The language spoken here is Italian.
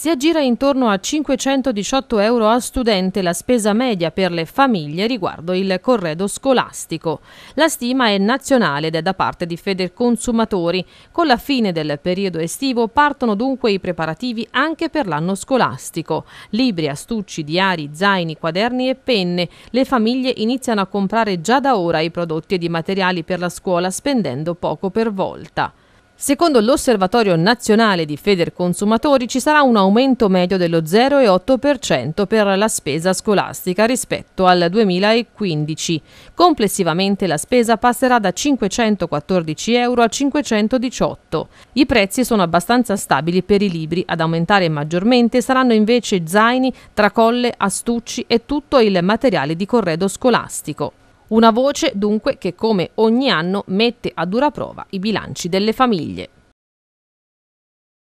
Si aggira intorno a 518 euro a studente la spesa media per le famiglie riguardo il corredo scolastico. La stima è nazionale ed è da parte di fede consumatori. Con la fine del periodo estivo partono dunque i preparativi anche per l'anno scolastico. Libri, astucci, diari, zaini, quaderni e penne. Le famiglie iniziano a comprare già da ora i prodotti ed i materiali per la scuola spendendo poco per volta. Secondo l'Osservatorio nazionale di Feder Consumatori ci sarà un aumento medio dello 0,8% per la spesa scolastica rispetto al 2015. Complessivamente la spesa passerà da 514 euro a 518. I prezzi sono abbastanza stabili per i libri, ad aumentare maggiormente saranno invece zaini, tracolle, astucci e tutto il materiale di corredo scolastico. Una voce dunque che come ogni anno mette a dura prova i bilanci delle famiglie.